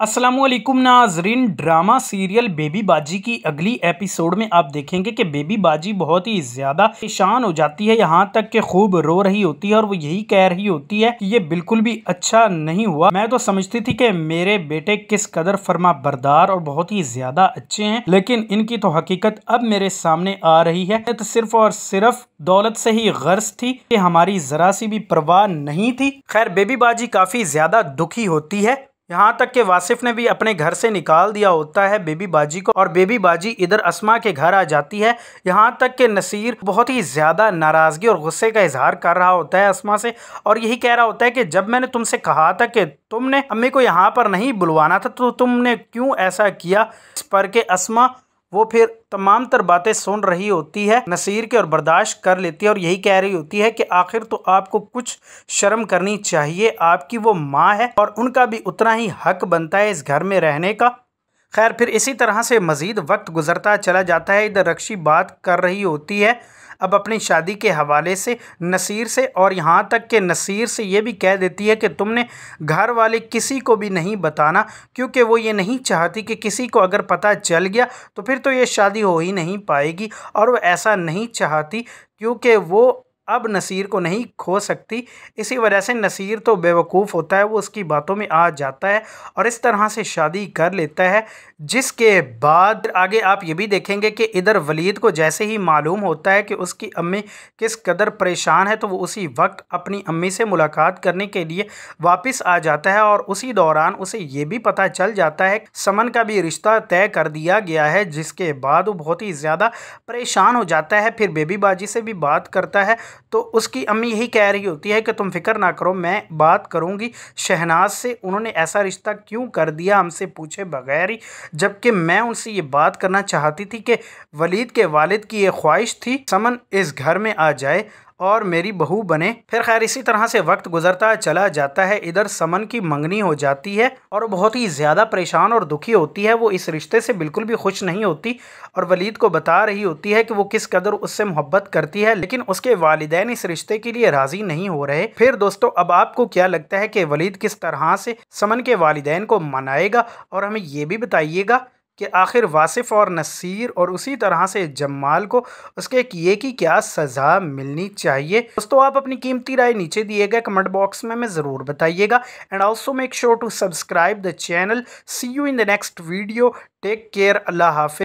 असलम नाजरीन drama serial baby बाजी की अगली एपिसोड में आप देखेंगे कि बेबी बाजी बहुत ही ज़्यादा परेशान हो जाती है यहाँ तक कि खूब रो रही होती है और वो यही कह रही होती है कि ये बिल्कुल भी अच्छा नहीं हुआ मैं तो समझती थी कि मेरे बेटे किस कदर फर्मा बरदार और बहुत ही ज़्यादा अच्छे हैं लेकिन इनकी तो हकीकत अब मेरे सामने आ रही है तो सिर्फ और सिर्फ दौलत से ही गर्ज थी कि हमारी ज़रा सी भी परवाह नहीं थी खैर बेबी बाजी काफ़ी ज़्यादा दुखी होती है यहाँ तक कि वासिफ ने भी अपने घर से निकाल दिया होता है बेबी बाजी को और बेबी बाजी इधर असमा के घर आ जाती है यहाँ तक कि नसीर बहुत ही ज़्यादा नाराज़गी और गुस्से का इजहार कर रहा होता है असमा से और यही कह रहा होता है कि जब मैंने तुमसे कहा था कि तुमने अम्मी को यहाँ पर नहीं बुलवाना था तो तुमने क्यों ऐसा किया इस पर के असमा वो फिर तमाम तर बातें सुन रही होती है नसीर के और बर्दाश्त कर लेती है और यही कह रही होती है कि आखिर तो आपको कुछ शर्म करनी चाहिए आपकी वो माँ है और उनका भी उतना ही हक बनता है इस घर में रहने का खैर फिर इसी तरह से मज़ीद वक्त गुजरता चला जाता है इधर रक्षी बात कर रही होती है अब अपनी शादी के हवाले से नसीर से और यहाँ तक के नसीर से ये भी कह देती है कि तुमने घर वाले किसी को भी नहीं बताना क्योंकि वो ये नहीं चाहती कि किसी को अगर पता चल गया तो फिर तो ये शादी हो ही नहीं पाएगी और वो ऐसा नहीं चाहती क्योंकि वो अब नसीर को नहीं खो सकती इसी वजह से नसीर तो बेवकूफ़ होता है वो उसकी बातों में आ जाता है और इस तरह से शादी कर लेता है जिसके बाद आगे आप ये भी देखेंगे कि इधर वलीद को जैसे ही मालूम होता है कि उसकी अम्मी किस कदर परेशान है तो वो उसी वक्त अपनी अम्मी से मुलाकात करने के लिए वापस आ जाता है और उसी दौरान उसे ये भी पता चल जाता है समन का भी रिश्ता तय कर दिया गया है जिसके बाद वो बहुत ही ज़्यादा परेशान हो जाता है फिर बेबी बाजी से भी बात करता है तो उसकी अम्मी यही कह रही होती है कि तुम फिक्र ना करो मैं बात करूँगी शहनाज से उन्होंने ऐसा रिश्ता क्यों कर दिया हमसे पूछे बगैर ही जबकि मैं उनसे ये बात करना चाहती थी कि वलीद के वालिद की ये ख्वाहिश थी समन इस घर में आ जाए और मेरी बहू बने फिर खैर इसी तरह से वक्त गुजरता चला जाता है इधर समन की मंगनी हो जाती है और बहुत ही ज़्यादा परेशान और दुखी होती है वो इस रिश्ते से बिल्कुल भी खुश नहीं होती और वलीद को बता रही होती है कि वो किस कदर उससे मोहब्बत करती है लेकिन उसके वालदेन इस रिश्ते के लिए राज़ी नहीं हो रहे फिर दोस्तों अब आपको क्या लगता है कि वलीद किस तरह से समन के वालदेन को मनाएगा और हमें ये भी बताइएगा कि आखिर वासिफ़ और नसीर और उसी तरह से जमाल को उसके किए की क्या सज़ा मिलनी चाहिए दोस्तों आप अपनी कीमती राय नीचे दिए गए कमेंट बॉक्स में मैं ज़रूर बताइएगा and also make sure to subscribe the channel see you in the next video take care Allah हाफि